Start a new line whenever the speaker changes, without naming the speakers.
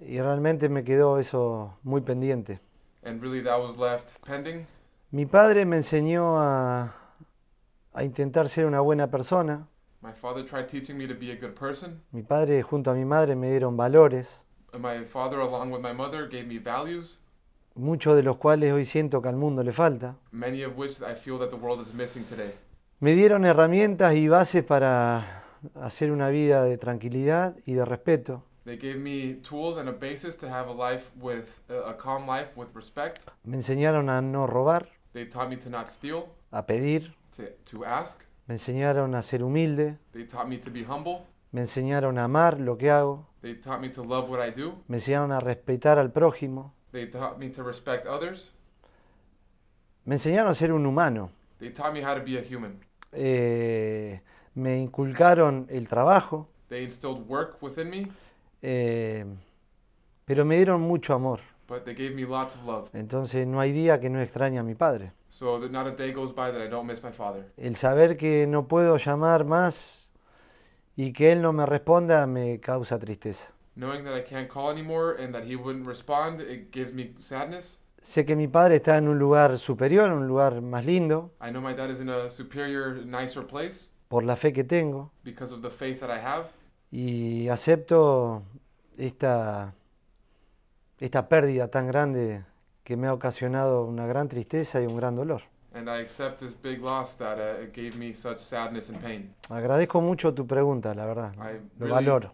Y realmente me quedó eso muy pendiente. Mi padre me enseñó a, intentar ser una buena persona. Mi padre junto a mi madre me dieron valores. Muchos de los cuales hoy siento que al mundo le falta. Me dieron herramientas y bases para hacer una vida de tranquilidad y de respeto.
They gave me tools and a basis to have a life with a calm life with respect.
Me enseñaron a no robar.
They taught me to not steal.
A pedir.
To, to ask.
Me enseñaron a ser humilde.
They taught me to be humble.
Me enseñaron a amar lo que hago.
They taught me to love what I do.
Me enseñaron a respetar al prójimo.
They taught me to respect others.
Me enseñaron a ser un humano.
They taught me how to be a human.
Eh, me inculcaron el trabajo, eh, pero me dieron mucho amor. Entonces no hay día que no extrañe a mi padre. El saber que no puedo llamar más y que él no me responda me causa tristeza. Sé que mi padre está en un lugar superior, un lugar más lindo,
superior,
por la fe que tengo y acepto esta, esta pérdida tan grande que me ha ocasionado una gran tristeza y un gran dolor. Uh, Agradezco mucho tu pregunta, la verdad. Lo valoro.